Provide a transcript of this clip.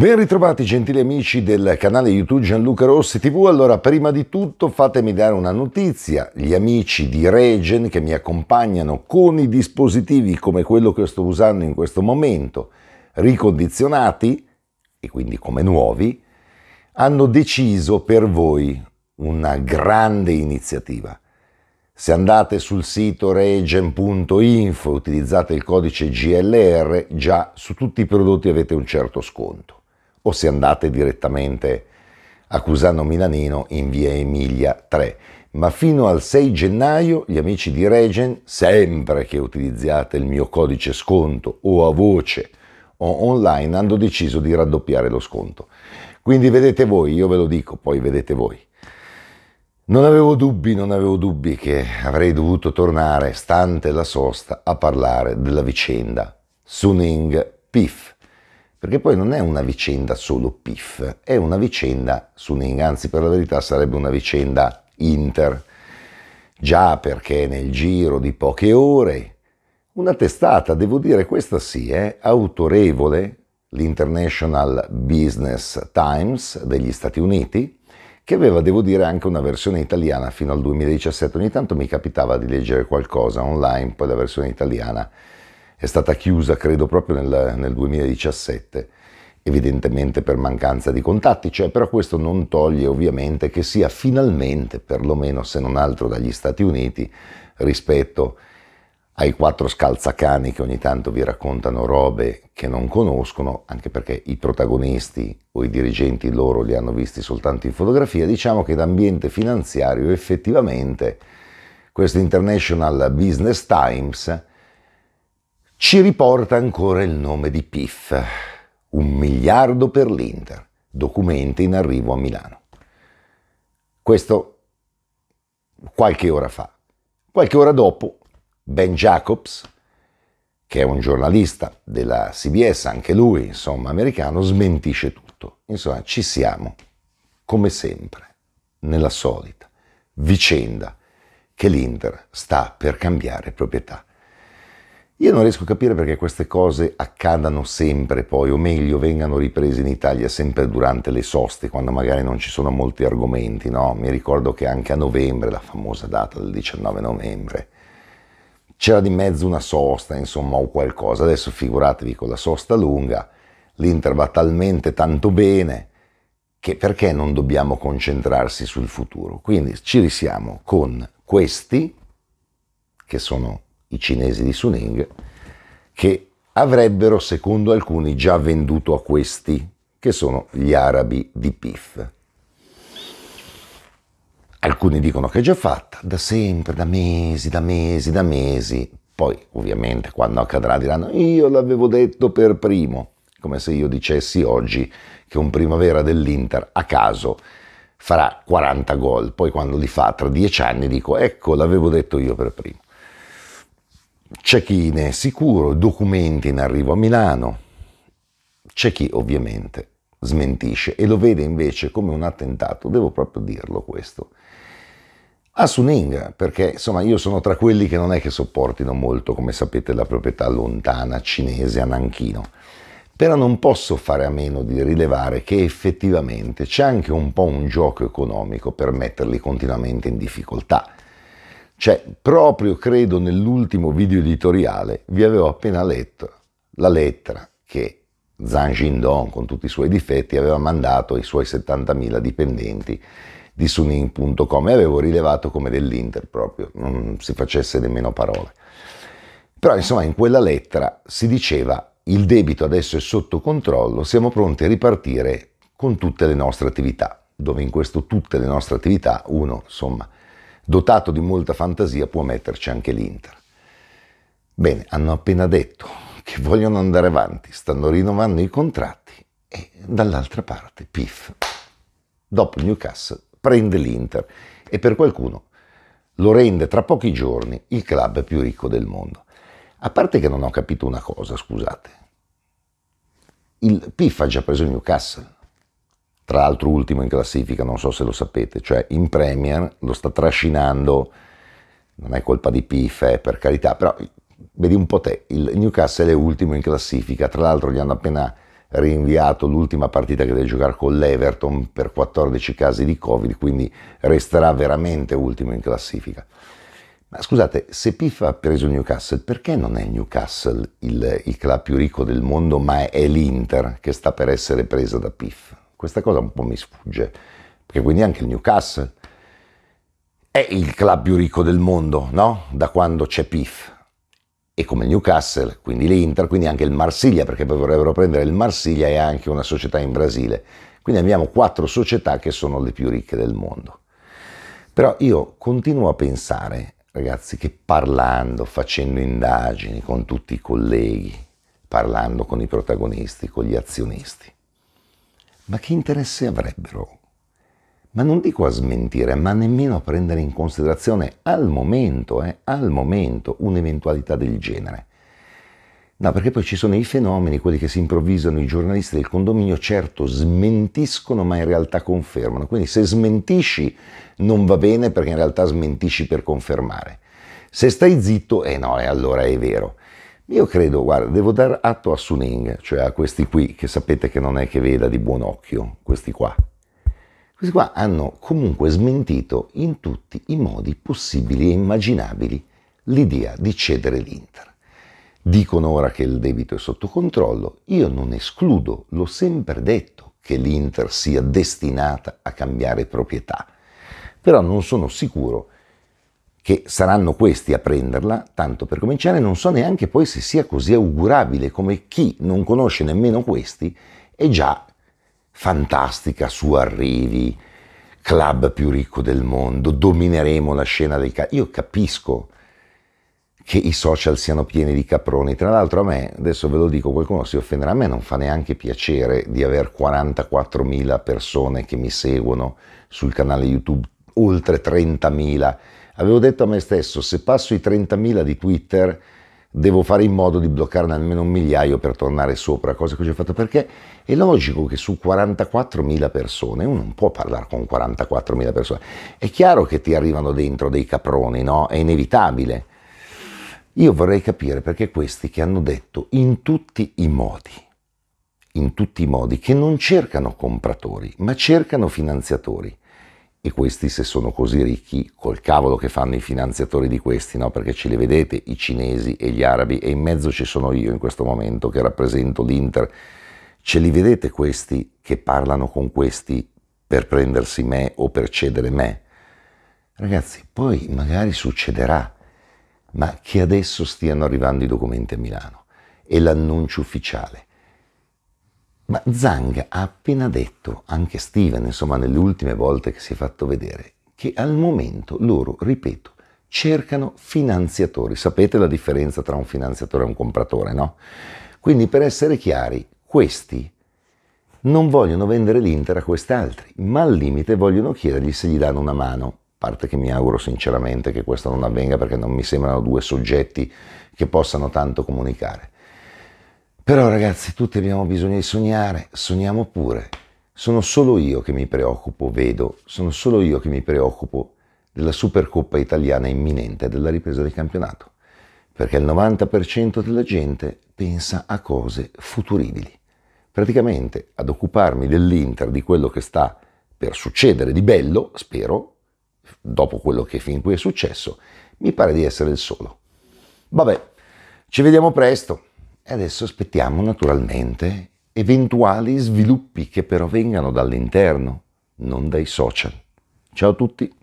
Ben ritrovati gentili amici del canale YouTube Gianluca Rossi TV. Allora, prima di tutto fatemi dare una notizia. Gli amici di Regen che mi accompagnano con i dispositivi come quello che sto usando in questo momento, ricondizionati e quindi come nuovi, hanno deciso per voi una grande iniziativa. Se andate sul sito regen.info e utilizzate il codice GLR, già su tutti i prodotti avete un certo sconto o se andate direttamente a Cusano Milanino in via Emilia 3. Ma fino al 6 gennaio gli amici di Regen, sempre che utilizziate il mio codice sconto o a voce o online, hanno deciso di raddoppiare lo sconto. Quindi vedete voi, io ve lo dico, poi vedete voi. Non avevo dubbi, non avevo dubbi che avrei dovuto tornare, stante la sosta, a parlare della vicenda Suning Pif perché poi non è una vicenda solo PIF, è una vicenda Suning, anzi per la verità sarebbe una vicenda Inter, già perché nel giro di poche ore una testata, devo dire questa sì, è eh, autorevole, l'International Business Times degli Stati Uniti, che aveva, devo dire, anche una versione italiana fino al 2017, ogni tanto mi capitava di leggere qualcosa online, poi la versione italiana è stata chiusa credo proprio nel, nel 2017 evidentemente per mancanza di contatti, cioè però questo non toglie ovviamente che sia finalmente, perlomeno se non altro dagli Stati Uniti, rispetto ai quattro scalzacani che ogni tanto vi raccontano robe che non conoscono, anche perché i protagonisti o i dirigenti loro li hanno visti soltanto in fotografia, diciamo che in ambiente finanziario effettivamente questo International Business Times ci riporta ancora il nome di PIF, un miliardo per l'Inter, documenti in arrivo a Milano. Questo qualche ora fa. Qualche ora dopo, Ben Jacobs, che è un giornalista della CBS, anche lui, insomma, americano, smentisce tutto. Insomma, ci siamo, come sempre, nella solita vicenda che l'Inter sta per cambiare proprietà. Io non riesco a capire perché queste cose accadano sempre poi, o meglio, vengano riprese in Italia sempre durante le soste, quando magari non ci sono molti argomenti, no? Mi ricordo che anche a novembre, la famosa data del 19 novembre, c'era di mezzo una sosta, insomma, o qualcosa. Adesso figuratevi con la sosta lunga, l'Inter va talmente tanto bene che perché non dobbiamo concentrarsi sul futuro? Quindi ci risiamo con questi, che sono i cinesi di Suning, che avrebbero, secondo alcuni, già venduto a questi, che sono gli arabi di Pif. Alcuni dicono che è già fatta, da sempre, da mesi, da mesi, da mesi. Poi, ovviamente, quando accadrà diranno, io l'avevo detto per primo, come se io dicessi oggi che un primavera dell'Inter, a caso, farà 40 gol, poi quando li fa tra dieci anni dico, ecco, l'avevo detto io per primo c'è chi ne è sicuro, documenti in arrivo a Milano, c'è chi ovviamente smentisce e lo vede invece come un attentato, devo proprio dirlo questo, a Suning, perché insomma io sono tra quelli che non è che sopportino molto, come sapete, la proprietà lontana cinese a Nanchino, però non posso fare a meno di rilevare che effettivamente c'è anche un po' un gioco economico per metterli continuamente in difficoltà cioè, proprio credo nell'ultimo video editoriale vi avevo appena letto la lettera che Zhang Jindong, con tutti i suoi difetti, aveva mandato ai suoi 70.000 dipendenti di sunin.com e avevo rilevato come dell'Inter proprio, non si facesse nemmeno parole. Però insomma in quella lettera si diceva il debito adesso è sotto controllo, siamo pronti a ripartire con tutte le nostre attività, dove in questo tutte le nostre attività uno insomma dotato di molta fantasia, può metterci anche l'Inter. Bene, hanno appena detto che vogliono andare avanti, stanno rinnovando i contratti e dall'altra parte, pif, dopo il Newcastle prende l'Inter e per qualcuno lo rende tra pochi giorni il club più ricco del mondo. A parte che non ho capito una cosa, scusate. Il PIF ha già preso il Newcastle tra l'altro ultimo in classifica, non so se lo sapete, cioè in Premier lo sta trascinando, non è colpa di Pife, eh, per carità, però vedi un po' te, il Newcastle è ultimo in classifica, tra l'altro gli hanno appena rinviato l'ultima partita che deve giocare con l'Everton per 14 casi di Covid, quindi resterà veramente ultimo in classifica. Ma scusate, se Piff ha preso Newcastle, perché non è Newcastle il, il club più ricco del mondo, ma è l'Inter che sta per essere presa da Piff? Questa cosa un po' mi sfugge, perché quindi anche il Newcastle è il club più ricco del mondo, no? Da quando c'è PIF. E come Newcastle, quindi l'Inter, quindi anche il Marsiglia, perché poi vorrebbero prendere il Marsiglia e anche una società in Brasile. Quindi abbiamo quattro società che sono le più ricche del mondo. Però io continuo a pensare, ragazzi, che parlando, facendo indagini con tutti i colleghi, parlando con i protagonisti, con gli azionisti, ma che interesse avrebbero? Ma non dico a smentire, ma nemmeno a prendere in considerazione al momento, eh, al momento, un'eventualità del genere. No, perché poi ci sono i fenomeni, quelli che si improvvisano i giornalisti del condominio, certo smentiscono, ma in realtà confermano. Quindi se smentisci non va bene perché in realtà smentisci per confermare. Se stai zitto, eh no, eh, allora è vero. Io credo, guarda, devo dare atto a Suning, cioè a questi qui che sapete che non è che veda di buon occhio, questi qua. Questi qua hanno comunque smentito in tutti i modi possibili e immaginabili l'idea di cedere l'Inter. Dicono ora che il debito è sotto controllo, io non escludo, l'ho sempre detto, che l'Inter sia destinata a cambiare proprietà, però non sono sicuro che saranno questi a prenderla, tanto per cominciare non so neanche poi se sia così augurabile come chi non conosce nemmeno questi è già fantastica su arrivi, club più ricco del mondo, domineremo la scena del calcio. Io capisco che i social siano pieni di caproni. Tra l'altro a me, adesso ve lo dico, qualcuno si offenderà, a me non fa neanche piacere di aver 44.000 persone che mi seguono sul canale YouTube, oltre 30.000 Avevo detto a me stesso, se passo i 30.000 di Twitter, devo fare in modo di bloccarne almeno un migliaio per tornare sopra, cosa che ho già fatto perché è logico che su 44.000 persone uno non può parlare con 44.000 persone. È chiaro che ti arrivano dentro dei caproni, no? È inevitabile. Io vorrei capire perché questi che hanno detto in tutti i modi, in tutti i modi, che non cercano compratori, ma cercano finanziatori, e questi se sono così ricchi, col cavolo che fanno i finanziatori di questi, no? Perché ce li vedete i cinesi e gli arabi e in mezzo ci sono io in questo momento che rappresento l'Inter. Ce li vedete questi che parlano con questi per prendersi me o per cedere me? Ragazzi, poi magari succederà, ma che adesso stiano arrivando i documenti a Milano e l'annuncio ufficiale ma Zhang ha appena detto, anche Steven, insomma, nelle ultime volte che si è fatto vedere, che al momento loro, ripeto, cercano finanziatori. Sapete la differenza tra un finanziatore e un compratore, no? Quindi per essere chiari, questi non vogliono vendere l'Inter a quest'altri, ma al limite vogliono chiedergli se gli danno una mano. A Parte che mi auguro sinceramente che questo non avvenga perché non mi sembrano due soggetti che possano tanto comunicare. Però ragazzi, tutti abbiamo bisogno di sognare, sogniamo pure. Sono solo io che mi preoccupo, vedo, sono solo io che mi preoccupo della Supercoppa italiana imminente, della ripresa del campionato, perché il 90% della gente pensa a cose futuribili. Praticamente ad occuparmi dell'Inter, di quello che sta per succedere di bello, spero, dopo quello che fin qui è successo, mi pare di essere il solo. Vabbè, ci vediamo presto adesso aspettiamo naturalmente eventuali sviluppi che però vengano dall'interno, non dai social. Ciao a tutti!